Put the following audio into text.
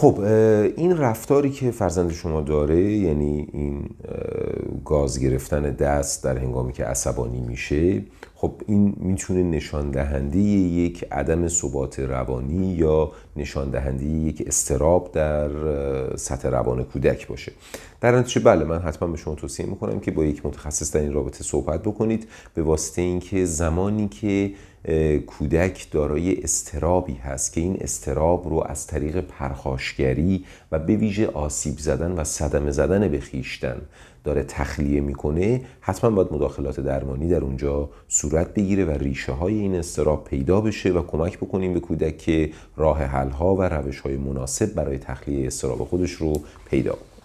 خب این رفتاری که فرزند شما داره یعنی این گاز گرفتن دست در هنگامی که عصبانی میشه خب این میتونه نشان دهنده یک عدم ثبات روانی یا نشان دهنده یک استراب در سطح روان کودک باشه در نتیجه بله من حتما به شما توصیه میکنم که با یک متخصص در این رابطه صحبت بکنید به واسطه اینکه زمانی که کودک دارای استرابی هست که این استراب رو از طریق پرخاشگری و به ویژه آسیب زدن و صدمه زدن به خیشتن داره تخلیه میکنه حتما باید مداخلات درمانی در اونجا صورت بگیره و ریشه های این استراب پیدا بشه و کمک بکنیم به کودک که راه حل ها و روش های مناسب برای تخلیه استراب خودش رو پیدا کنه